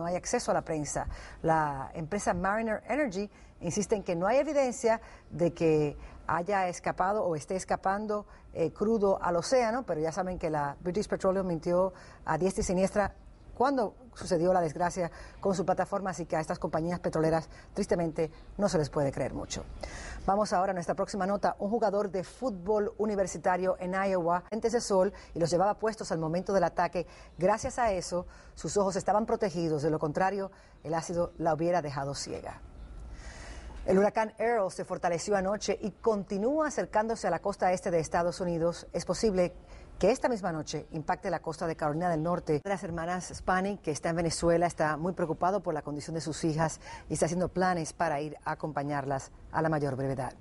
no hay acceso a la prensa. La empresa Mariner Energy insiste en que no hay evidencia de que haya escapado o esté escapando eh, crudo al océano, pero ya saben que la British Petroleum mintió a diestra y siniestra cuando sucedió la desgracia con su plataforma, así que a estas compañías petroleras tristemente no se les puede creer mucho. Vamos ahora a nuestra próxima nota. Un jugador de fútbol universitario en Iowa, antes de sol, y los llevaba puestos al momento del ataque. Gracias a eso, sus ojos estaban protegidos, de lo contrario, el ácido la hubiera dejado ciega. El huracán Earl se fortaleció anoche y continúa acercándose a la costa este de Estados Unidos. Es posible que esta misma noche impacte la costa de Carolina del Norte. Las hermanas Spani, que está en Venezuela, está muy preocupado por la condición de sus hijas y está haciendo planes para ir a acompañarlas a la mayor brevedad.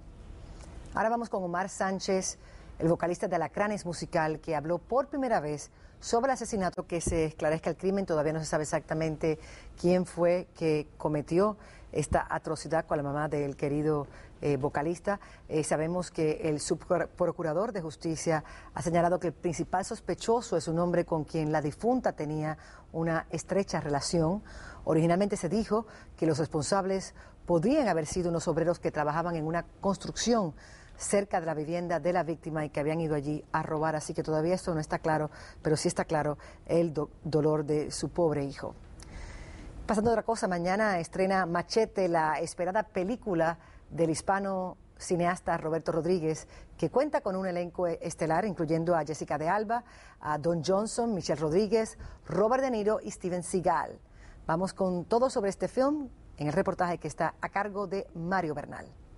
Ahora vamos con Omar Sánchez, el vocalista de Alacranes Musical, que habló por primera vez sobre el asesinato, que se esclarezca el crimen, todavía no se sabe exactamente quién fue que cometió esta atrocidad con la mamá del querido eh, vocalista. Eh, sabemos que el subprocurador de justicia ha señalado que el principal sospechoso es un hombre con quien la difunta tenía una estrecha relación. Originalmente se dijo que los responsables podían haber sido unos obreros que trabajaban en una construcción cerca de la vivienda de la víctima y que habían ido allí a robar. Así que todavía esto no está claro, pero sí está claro el dolor de su pobre hijo. Pasando a otra cosa, mañana estrena Machete, la esperada película del hispano cineasta Roberto Rodríguez, que cuenta con un elenco estelar incluyendo a Jessica de Alba, a Don Johnson, Michelle Rodríguez, Robert De Niro y Steven Seagal. Vamos con todo sobre este film en el reportaje que está a cargo de Mario Bernal.